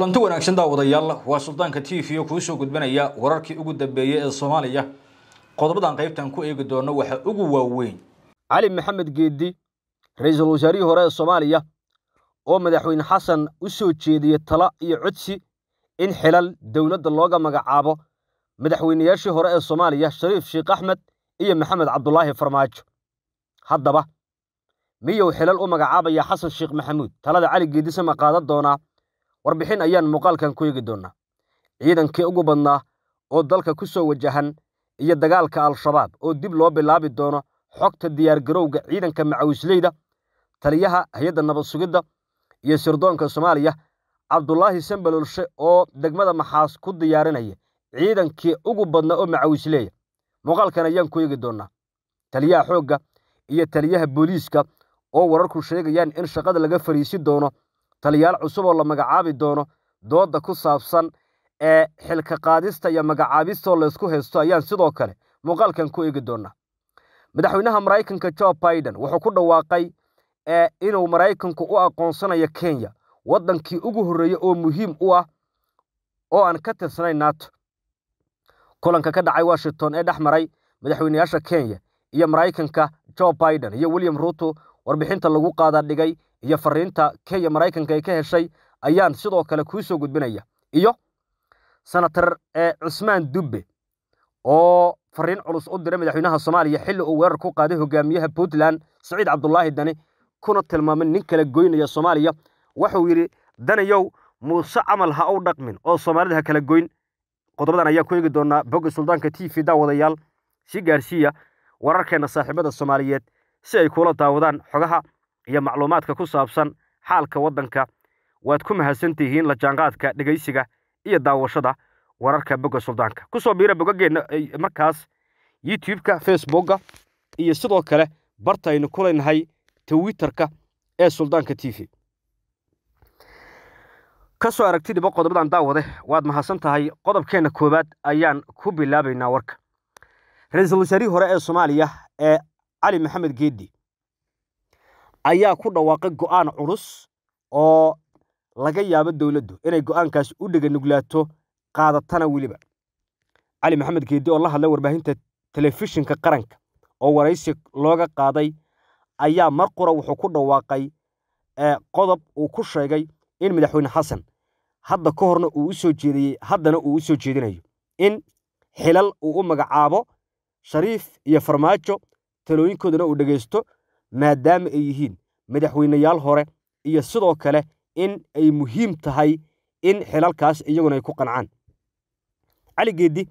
kulanti wanaagsan daawadayaal waa suldaanka t v oo kuu soo gudbanaya wararkii ugu dambeeyey ee soomaaliya qodobadan qaybtan ku eegi doonno waxaa ugu waaweyn cali maxamed geeddi ra-iisul wasaarihii hore ee soomaaliya oo madaxweyne xasan u soo jeediyey tala iyo codsi in xilal dowladda looga magacaabo madaxweynayaashii hore ee soomaaliya shariif sheekh axmed iyo maxamed cabdulaahi farmaajo haddaba miyuu xilal u magacaabaya xasan sheekh maxamuud talada cali geeddi sama qaadan doonaa warbixin ayaan muuqaalkan ku eegi doonaa ciidankii ugu badnaa oo dalka ku soo wajahan iyo dagaalka al-shabaab oo dib loo bilaabi doono xogta diyaargarowga ciidanka macawisleyda taliyaha hay-adda nabad sugidda iyo sirdoonka soomaaliya cabdulaahi sambaloolshe oo degmada maxaas ku diyaarinaya ciidankii ugu badnaa oo macawisleeya muuqaalkan ayaan ku eegi doonaa taliyaha xoogga iyo taliyaha booliiska oo wararku sheegayaan in shaqada laga fariisi doono taliyaal cusub oo la magacaabi doono dooda ku saabsan ee xilka qaadista iyo magacaabistoo laysku haysto ayaan sidoo kale muuqaalkan ku eegi doonaa madaxweynaha maraykanka jo biden wuxuu ku dhawaaqay inuu maraykanku u aqoonsanayo kenya waddankii ugu horreeye oo muhiim u ah oo aan ka tirsanayn nato kulanka ka dhacay washington ee dhex maray madaxweynayaasha kenya iyo maraykanka jo biden iyo william ruto warbixinta lagu qaadadhigay iyo fariinta kenya maraykanka ay ka heshay ayaan sidoo kale kuu soo gudbinaya iyo senatar cusmaan eh, dubbe oo fariin culus u diray madaxweynaha soomaaliya xilli uu weerar ku qaaday hogaamiyaha puntland saciid cabdulaahi dani kuna tilmaamay nin kala goynaya soomaaliya wuxuu yidhi danayow muuse camal ha u dhaqmin oo soomaalida ha kala goyn qodobadan ayaa ku eegi doonaa bogga suldaanka t v daawadayaal si gaarsiiya wararkeenna saaxiibada soomaaliyeed si ay kuula daawadaan xogaha iyo macluumaadka ku saabsan xaalka waddanka waad ku mahadsan tihiin lajaanqaadka dhegaysiga iyo daawashada wararka bogga suldaanka ku soo biira boggageenna markaas youtubeka facebookga iyo sidoo kale bartaynu ku leynahay twitterka ee suldaanka t v ka soo aragtidiba qodobadan daawade waad mahadsan tahay qodobkeenna koowaad ayaan ku bilaabaynaa warka ra-iisul wasaarihii hore ee soomaaliya ee cali maxamed geedi ayaa ku dhawaaqay go'aan culus oo laga yaabo dowladdu inay go'aankaasi u dheganuglaato qaadatana weliba cali maxamed geedi oo la hadlay warbaahinta telefishinka qaranka oo waraysi looga qaaday ayaa mar qura wuxuu ku dhawaaqay qodob uu ku sheegay in madaxweyne xasan hadda ka horna uu u jeediyey haddana uu u soo jeedinayo in xilal uu u magacaabo shariif iyo farmaajo talooyinkoodana uu dhegaysto maadaama ay yihiin madaxweynayaal hore iyo sidoo kale in ay muhiim tahay in xilalkaas iyaguna ay ku qancaan cali geeddi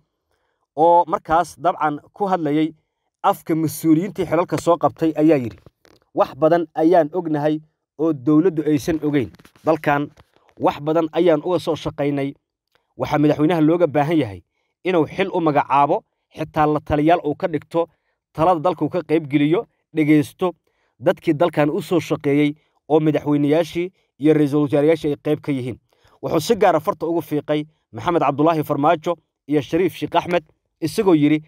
oo markaas dabcan ku hadlayay afka mas-uuliyiintii xilalka soo qabtay ayaa yidhi wax badan ayaan ognahay oo dowladdu aysan ogeyn dalkan wax badan ayaan uga soo shaqaynay waxaa madaxweynaha looga baahan yahay inuu xil u magacaabo xitaa la taliyaal uu ka dhigto talada dalkuu ka qaybgeliyo dhegaysto dadkii dalkan u soo shaqeeyey oo madaxweynayaashii iyo ra-iisul wasaarayaashii ay qayb ka yihiin wuxuu si gaara ah farta ugu fiiqay maxamed cabdulaahi farmaajo iyo shariif sheekh axmed isagoo yidhi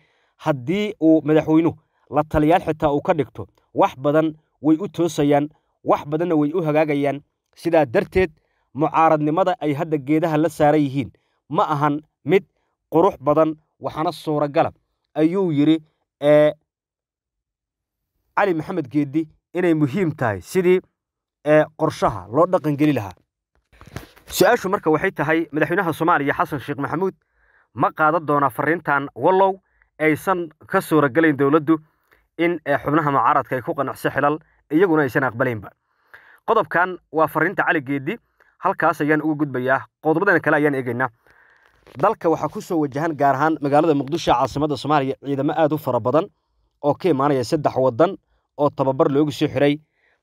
haddii uu madaxweynuhu la taliyaal xitaa uu ka dhigto wax badan way u toosayaan wax badanna way u hagaagayaan sidaa darteed mucaaradnimada ay hadda geedaha la saaran yihiin ma ahan mid qurux badan waxaana suuragala ah, ayuu yidhi ee cali maxamed geeddi inay muhiim tahay sidii qorshaha loo dhaqangeli lahaa su-aashu marka waxay tahay madaxweynaha soomaaliya xasan sheekh maxamuud ma qaadan doonaa fariintan wallow aysan ka suura galayn dowladdu in xubnaha mucaaradka ay ku qanacso xilal iyaguna aysan aqbalaynba qodobkan waa fariinta cali geeddi halkaas ayaan uga gudbayaa qodobadan kale ayaan eegaynaa dalka waxaa ku soo wajahan gaar ahaan magaalada muqdisho caasimadda soomaaliya ciidamo aad u fara badan oo ka imaanaya saddex waddan oo tababar loogu soo xiray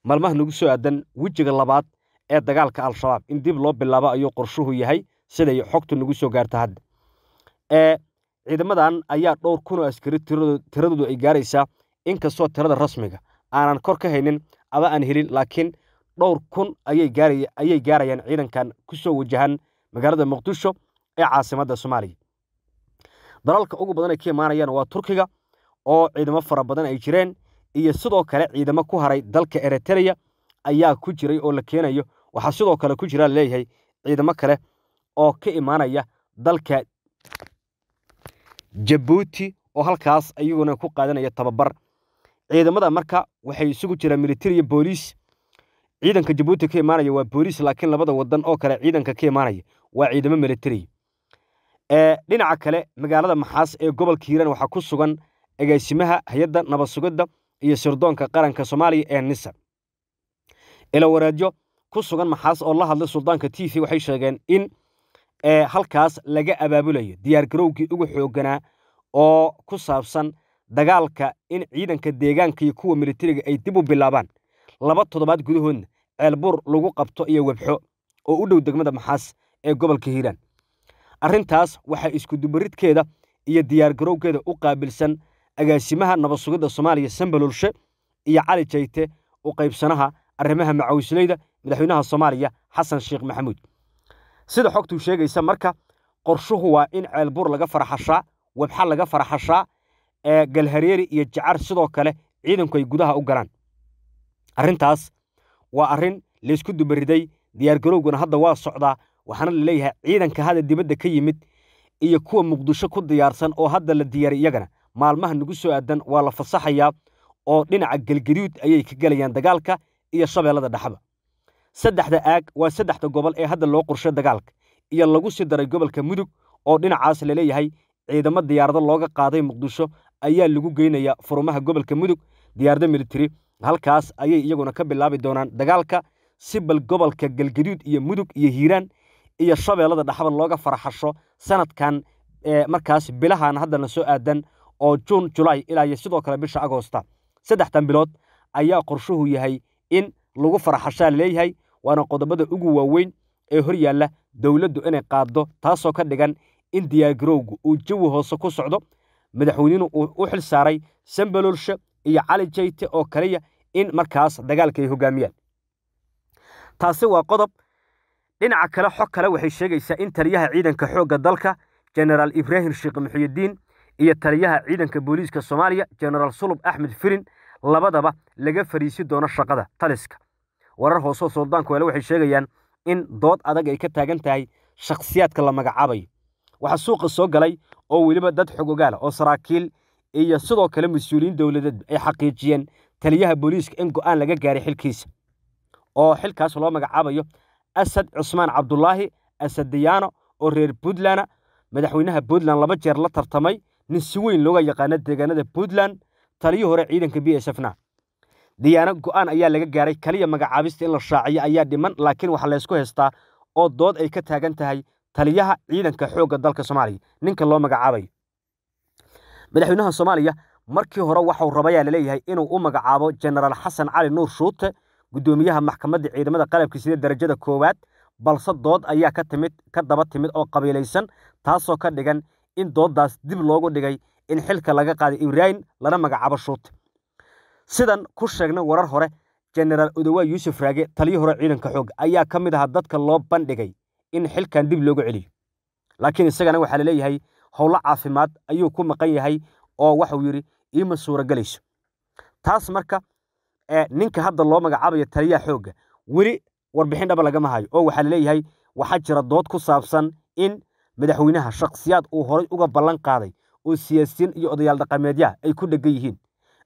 maalmaha nagu soo aadan wejiga labaad ee dagaalka al-shabaab in dib loo bilaabo ayuu qorshuhu yahay siday xogtu nagu soo gaarta hadda ee ciidamadan ayaa dhowr kun oo askari tiradoodu ay gaaraysaa inkastoo tirada rasmiga aanan kor ka haynin aba aan helin laakiin dhowr kun ayay gaarayaan ciidankan ku soo wajahan magaalada muqdisho ee caasimadda soomaaliya dalalka ugu badan ay ka imaanayaan waa turkiga oo ciidamo fara badan ay jireen iyo sidoo kale ciidamo ku haray dalka eritrea ayaa ku jiray oo la keenayo waxaa sidoo kale ku jira laleeyahay ciidamo kale oo ka imaanaya dalka jabuuti oo halkaas iyaguna ku qaadanaya tababar ciidamada marka waxay isugu jira military booliis ciidanka jabuuti ka imaanaya waa booliis laakiin labada wadan oo kale ciidanka ka imaanaya waa ciidamo military dhinaca kale magaalada maxaas ee gobolka hiiran waxaa ku sugan agaasimaha hay-adda nabad iyo sirdoonka qaranka soomaaliya ee nisar ilawareedyo ku sugan maxaas oo la hadlay suldaanka t v waxay sheegeen in eh, halkaas laga abaabulayo diyaargarowgii ugu xooganaa oo ku saabsan dagaalka in ciidanka deegaanka iyo kuwa militariga ay dib u bilaabaan laba toddobaad gudahoodna ceelbuur lagu qabto iyo webxo oo u dhow degmada maxaas ee gobolka hiiraan arrintaas waxaa iskudubaridkeeda iyo diyaargarowgeeda u qaabilsan agaasimaha nabad sugidda soomaaliya samba iyo cali jayte u qaybsanaha arrimaha macawisleyda madaxweynaha soomaaliya xasan sheekh maxamuud sida xogtuu sheegaysa marka qorshuhu waa in ceelbuur laga farxashaa webxa laga faraxashaa galhareeri iyo jacar sidoo kale ciidanku ay gudaha u galaan arrintaas waa arrin laysku dubariday diyaargarowguna hadda waa socdaa waxaana laleeyahay ciidanka hadda dibadda ka yimid iyo kuwa muqdisho ku diyaarsan oo hadda la diyaaray iyagana maalmaha nagu soo aadan waa la fasaxayaa oo dhinaca gelgariud ayay ka gelayaan dagaalka iyo shabeellada dhexba saddexda aag waa saddexda gobol ee hadda loo qorsho dagaalka iyo lagu sii daray gobolka mudug oo dhinacaas laleeyahay ciidamo diyaarado looga qaaday muqdisho ayaa lagu geynayaa furumaha gobolka mudug diyaarado militari halkaas ayay iyaguna ka bilaabi doonaan dagaalka si bal gobolka galgaduud iyo mudug iyo hiiraan iyo shabeellada dhexba looga faraxasho sanadkan markaas bilahan haddana soo aadan oo juun julaay ilaa iyo sidoo kale bisha agoosta saddexdan bilood ayaa qorshuhu yahay in lagu faraxashaa laleeyahay waana qodobada ugu waaweyn ee hor yaalla dowladdu inay qaaddo taasoo ka dhigan in diyaargarowgu uu jawi hoose ku socdo madaxweynuhu u xil saaray sambalolshe iyo cali jayte oo kaliya in markaas dagaalka ay hoggaamiyaan taasi waa qodob dhinaca kale xog kale waxay sheegaysaa in taliyaha ciidanka xoogga dalka jenaraal ibraahim sheekh muxuyidiin iyo taliyaha ciidanka booliiska soomaaliya jenaraal sulub axmed firin labadaba laga fariisi doono shaqada taliska warar hoosoo suldaan kuweele waxay sheegayaan in dood adag ay ka taagan tahay shakhsiyaadka la magacaabayo waxaa suuqa soo galay oo weliba dad xogogaalah oo saraakiil iyo sidoo kale mas-uuliyiin dowladeed ay xaqiijiyeen taliyaha booliiska in go'aan laga gaaray xilkiisa oo xilkaas loo magacaabayo asad cusmaan cabdulaahi asad diyaano oo reer puntland madaxweynaha puntland laba jeer la tartamay nin si weyn looga yaqaana deegaanada puntland taliyo hore ciidanka b s fna diyaana go'aan ayaa laga gaaray kaliya magacaabista in la shaaciyo ayaa dhiman laakiin waxaa laysku haystaa oo dood ay ka taagan tahay taliyaha ciidanka xoogga dalka soomaaliya ninka loo magacaabayo madaxweynaha soomaaliya markii hore waxau rabayaa laleeyahay inuu u magacaabo jenaraal xasan cali nuur shuute guddoomiyaha maxkamadda ciidamada qalabka sida darajada koowaad balse dood ayaa ka timid ka daba timid oo qabiilaysan taasoo ka dhigan in doodaas dib loogu dhigay in xilka laga qaaday ibrahim lana magacaabo shuut sidan ku sheegna warar hore jenaraal odowaa yuusuf raage taliyo hore ciidanka xoog ayaa ka mid ahaa dadka loo bandhigay in xilkan dib loogu celiyo laakiin isagana waxaa laleeyahay howlo caafimaad ayuu ku maqan yahay oo waxauu yidhi iima suuragelayso taas marka ninka hadda loo magacaabayo taliyaha xoogga weli warbixin dhaba lagama hayo oo waxaa laleeyahay waxaa jira dood ku saabsan in madaxweynaha shaqsiyaad uu horay uga ballan qaaday oo siyaasiyiin iyo odayaal dhaqameedyaha ay ku dheggan yihiin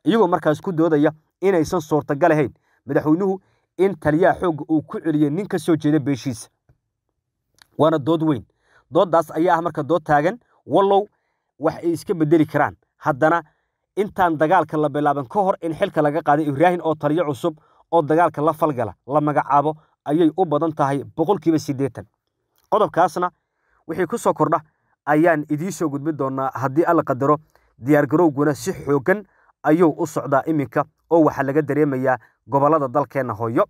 iyagoo markaas ku doodaya inaysan suurtagal ahayn madaxweynuhu in taliyaha xoogga uu ku celiyey nin ka soo jeeda beeshiisa waana dood weyn dooddaas ayaa ah marka dood taagan wallow wax ay iska bedeli karaan haddana intaan dagaalka la bilaaban ka hor in xilka laga qaaday ibraahin oo taliyo cusub oo dagaalka la falgala la magacaabo ayay u badan tahay boqolkiiba siddeetan qodobkaasna wixii ku soo kordha ayaan idiin soo gudbi doonaa haddii alla qadaro diyaargarowguna si xooggan ayuu u socdaa iminka oo waxaa laga dareemayaa gobollada dalkeenna hooyo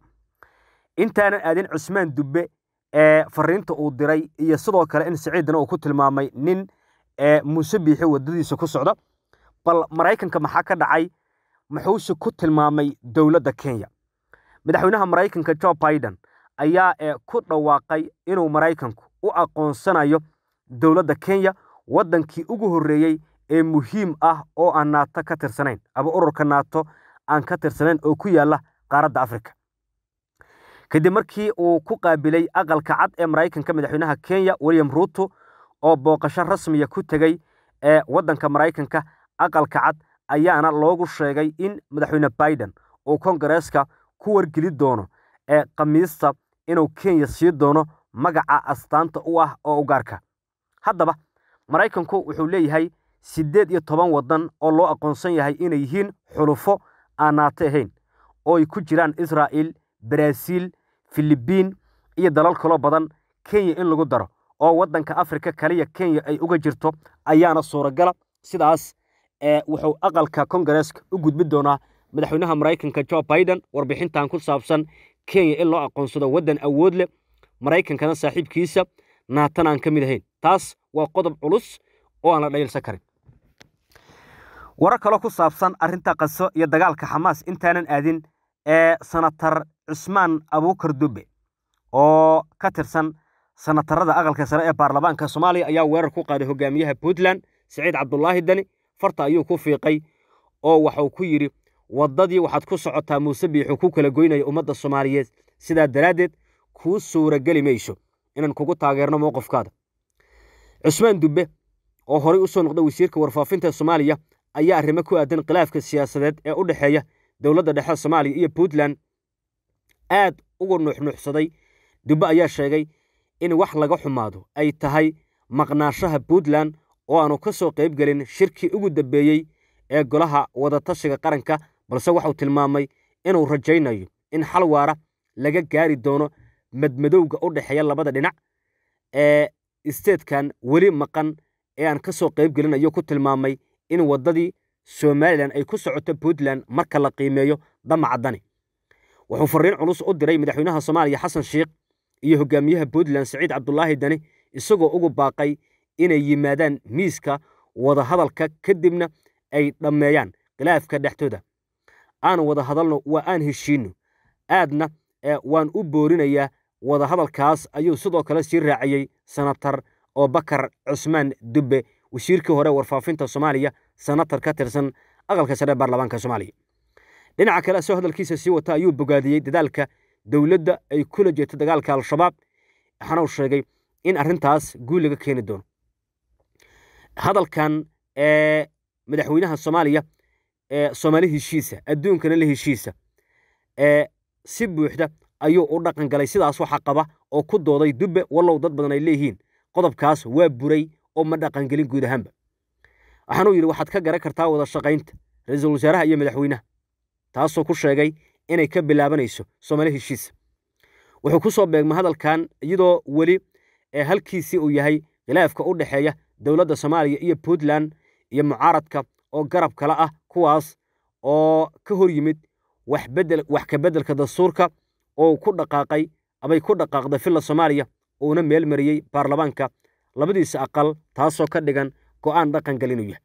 intaanan aadin cusmaan dubbe ee fariinta uu diray iyo sidoo kale in siciidna uu ku tilmaamay nin muuse biixi waddadiisa ku socda bal maraykanka maxaa ka dhacay muxuuse ku tilmaamay dowladda kenya madaxweynaha maraykanka jo biden ayaa ku dhawaaqay inuu maraykanku u aqoonsanayo dowladda kenya waddankii ugu horreeyey ee muhiim ah oo aan naato ka tirsanayn ama ururka naato aan ka tirsanayn oo ku yaalla qaaradda afrika kadib markii uu ku qaabilay aqalka cad ee maraykanka madaxweynaha kenya william ruuto oo booqasho rasmiya ku tegey ee waddanka maraykanka aqalka cad ayaana loogu sheegay in madaxweyne biden uu kongareeska ku wargeli doono ee khamiista inuu kenya sii doono magaca astaanta u ah oo u gaarka haddaba maraykanku wuxuu leeyahay siddeed iyo toban waddan oo loo aqoonsan yahay inay yihiin xulufo aan naato ahayn oo ay ku jiraan israa'il baraaziil filibiin iyo dalal kaloo badan kenya in lagu daro oo waddanka afrika kaliya kenya ay uga jirto ayaana suuragala sidaas wuxuu aqalka kongareska u gudbi doonaa madaxweynaha maraykanka jo biden warbixintan ku saabsan kenya in loo aqoonsado waddan awood leh maraykankana saaxiibkiisa naatan aan ka mid ahayn taas waa qodob culus oo aan la dhayilsan karin waro kaloo ku saabsan arinta qaso iyo dagaalka xamaas intaanan aadin ee sanatar cusmaan abuukar dube oo ka tirsan sanatarada aqalka sare ee baarlamaanka soomaaliya ayaa weerar ku qaaday hogaamiyaha puntland siciid cabdulaahi dani farta ayuu ku fiiqay oo waxuu ku yidhi waddadii waxaad ku socotaa muuse biixuu ku kala goynaya ummadda soomaaliyeed sidaa daraaddeed kuu suurageli mayso inaan kugu taageerno mowqifkaada cusmaan dubbe oo horay u soo noqday wasiirka warfaafinta ee soomaaliya ayaa arrimo ku aadan khilaafka siyaasadeed ee u dhexeeya dowladda dhexe soomaaliya iyo puntland aad ugu nuxnuxsaday dubbe ayaa sheegay in wax laga xumaado ay tahay maqnaashaha puntland oo aanu ka soo qayb gelin shirkii ugu dambeeyey ee golaha wadatashiga qaranka balse waxauu tilmaamay inuu rajaynayo in xal waara laga gaari doono madmadowga u dhexeeya labada dhinac ee isteedkan weli maqan ee aan ka soo qayb gelinayo ku tilmaamay in waddadii somalilan ay ku socoto puntland marka la qiimeeyo damacadani wuxuu fariin culus u diray madaxweynaha soomaaliya xasan sheikh iyo hogaamiyaha puntland siciid cabdulaahi dani isagoo ugu baaqay inay yimaadaan miiska wadahadalka kadibna ay dhammeeyaan khilaafka dhextooda aan wada hadalno waa aan heshiinno aadna waan u boorinayaa wadahadalkaas ayuu sidoo kale sii raaciyey senatar oo bakar cusmaan dubbe wasiirkii hore warfaafinta soomaaliya senatar ka tirsan aqalka sare baarlamaanka soomaaliya dhinaca kale soo hadalkiisa sii wata ayuu bogaadiyey dadaalka dowladda ay kula jeeto dagaalka al-shabaab waxaana uu sheegay in arrintaas guul laga keeni doono hadalkan ee madaxweynaha soomaaliya ee soomaali heshiisa adduunkana la heshiisa ee si buuxda ayuu u dhaqan galay sidaas waxa qaba oo ku dooday dubbe wallow dad badan ay leeyihiin qodobkaas waa buray oo ma dhaqangelin guud ahaanba waxaanuu yidhi waxaad ka garan kartaa wada shaqaynta ra-iisul wasaaraha iyo madaxweynaha taasoo ku sheegay inay ka bilaabanayso soomaali heshiisa wuxuu ku soo beegmay hadalkan iyadoo weli ee halkiisii uu yahay khilaafka u dhexeeya dowladda soomaaliya iyo puntland iyo mucaaradka oo garab kale ah kuwaas oo ka hor yimid wax ka beddelka dastuurka oo ku dhaqaaqay amay ku dhaqaaqday villa soomaaliya uuna meel mariyey baarlamaanka labadiisa aqal taasoo ka dhigan go'aan dhaqan gal inuu yahay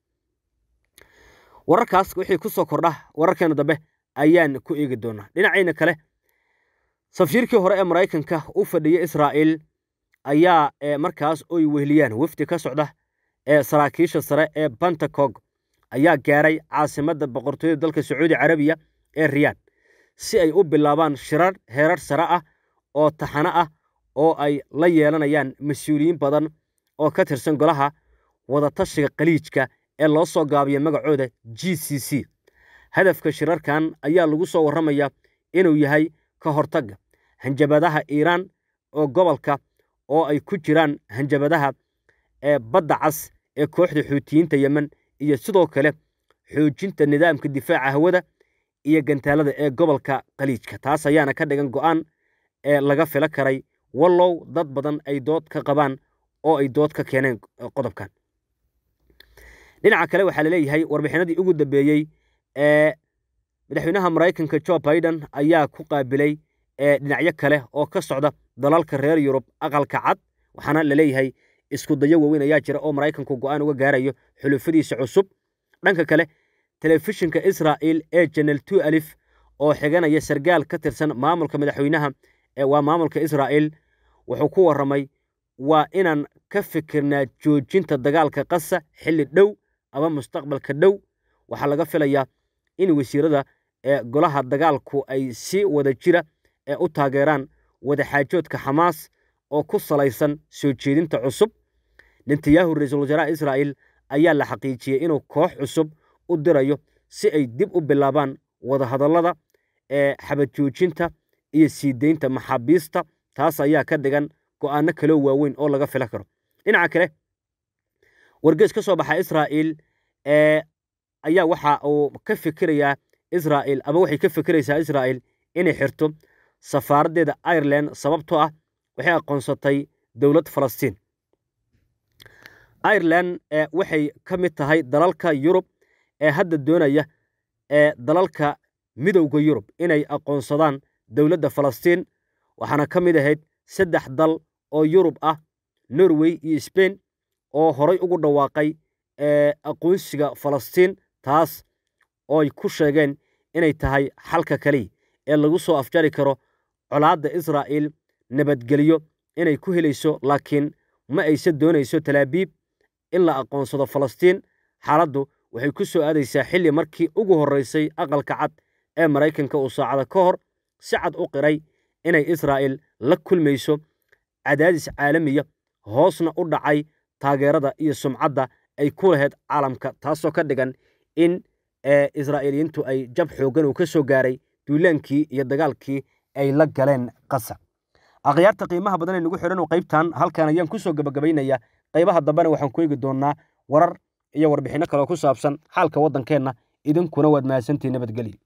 wararkaas wixii ku soo kordha wararkeena dambe ayaan ku eegi doonaa dhinacayna kale safiirkii hore ee maraykanka u fadhiyay israa'iil ayaa markaas oy wehliyaan wafdi ka socda ee saraakiisha sare ee bantakog ayaa gaaray caasimadda boqortooyada dalka sacuudi carabiya ee riyaad si ay u bilaabaan shirar heerar sare ah oo taxano ah oo ay la yeelanayaan mas-uuliyiin badan oo ka tirsan golaha wadatashiga khaliijka ee loo soo gaabiya magacooda g c c hadafka shirarkan ayaa lagu soo warramayaa inuu yahay ka hortagga hanjabadaha iiraan oo gobolka oo ay ku jiraan hanjabadaha ee badda cas ee kooxda xuutiyiinta yemen iyo sidoo kale xoojinta nidaamka difaaca hawada iyo gantaalada ee gobolka khaliijka taas ayaana ka dhigan go'aan ee laga fila karay wallow dad badan ay dood ka qabaan oo ay dood ka keeneen qodobkan dhinaca kale waxaa laleeyahay warbixinadii ugu dambeeyey ee madaxweynaha maraykanka jo biden ayaa ku qaabilay dhinacyo kale oo ka socda dalalka reer yurub aqalka cad waxaana laleeyahay isku dayo waaweyn ayaa jira oo maraykanku go'aan uga gaarayo xulufadiisa cusub dhanka kale telefishinka israa'il ee janal tu alif oo xiganaya sargaal ka tirsan maamulka madaxweynaha ee waa maamulka israa'il wuxuu ku warramay waa inaan ka fikirnaa joojinta dagaalka qasa xilli dhow ama mustaqbalka dhow waxaa laga filayaa in wasiirada ee golaha dagaalku ay si wada jira ee u taageeraan wadaxaajoodka xamaas oo ku salaysan soo jeedinta cusub netanyahu ra-iisul wasaaraha israa'il ayaa la xaqiijiyey inuu koox cusub u dirayo si ay dib u bilaabaan wadahadallada ee xabajoojinta iyo sii deynta maxaabiista taas ayaa ka dhigan go'aano kaloo waaweyn oo laga fila karo dhinaca kale wargees ka soo baxa israa'iil ayaa waxa uu ka fikirayaa israa'iil ama waxay ka fikiraysaa israa'iil inay xirto safaaraddeeda ireland sababtoo ah waxay aqoonsatay dowlad falastiin ireland waxay ka mid tahay dalalka yurub ee hadda doonaya ee dalalka midowda yurub inay aqoonsadaan dowladda falastiin waxaana ka mid ahayd saddex dal oo yurub ah norway iyo sbain oo horay ugu dhawaaqay ee aqoonsiga falastiin taas ooay ku sheegeen inay tahay xalka kaliya ee lagu soo afjari karo colaadda israa'iil nabadgelyo inay ku helayso laakiin ma ayse doonayso talaabiib in la aqoonsado falastiin xaaladdu waxay ku soo aadaysaa xilli markii ugu horraysay aqalka cad ee maraykanka uu saacada ka hor si cad u qiray inay israa'il la kulmayso cadaadis caalamiya hoosna u dhacay taageerada iyo sumcadda ay ku lahayd caalamka taasoo ka dhigan in eh, israa'iiliyiintu ay jab xooggan uu ka soo gaaray duulaankii iyo dagaalkii ay la galeen qasa aqyaarta qiimaha badan ee nagu xidhan oo qaybtaan halkan ayaan ku soo gabagabaynayaa qaybaha dambena waxaan ku eegi doonnaa warar iyo warbixino kale oo ku saabsan xaalka waddankeenna idinkuna waad mahadsantihiin nabadgelyo